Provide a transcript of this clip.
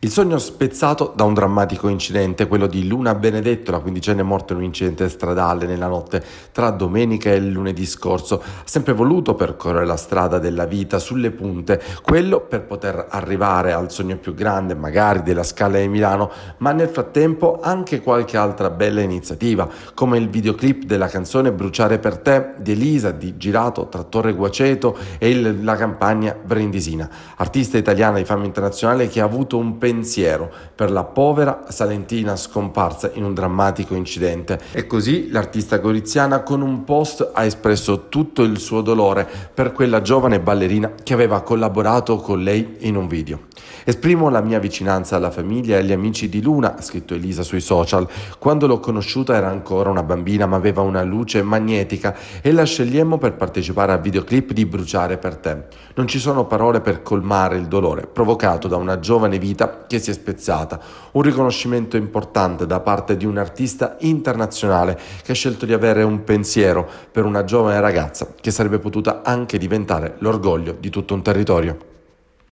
Il sogno spezzato da un drammatico incidente, quello di Luna Benedetto, la quindicenne morta in un incidente stradale nella notte tra domenica e lunedì scorso, ha sempre voluto percorrere la strada della vita sulle punte, quello per poter arrivare al sogno più grande, magari della Scala di Milano, ma nel frattempo anche qualche altra bella iniziativa, come il videoclip della canzone Bruciare per te di Elisa di Girato tra Torre Guaceto e il, la campagna brindisina. Artista italiana di fama internazionale che ha avuto un pensiero pensiero per la povera salentina scomparsa in un drammatico incidente. E così l'artista goriziana con un post ha espresso tutto il suo dolore per quella giovane ballerina che aveva collaborato con lei in un video. Esprimo la mia vicinanza alla famiglia e agli amici di Luna, ha scritto Elisa sui social. Quando l'ho conosciuta era ancora una bambina, ma aveva una luce magnetica e la scegliemmo per partecipare al videoclip di Bruciare per te. Non ci sono parole per colmare il dolore provocato da una giovane vita che si è spezzata. Un riconoscimento importante da parte di un artista internazionale che ha scelto di avere un pensiero per una giovane ragazza che sarebbe potuta anche diventare l'orgoglio di tutto un territorio.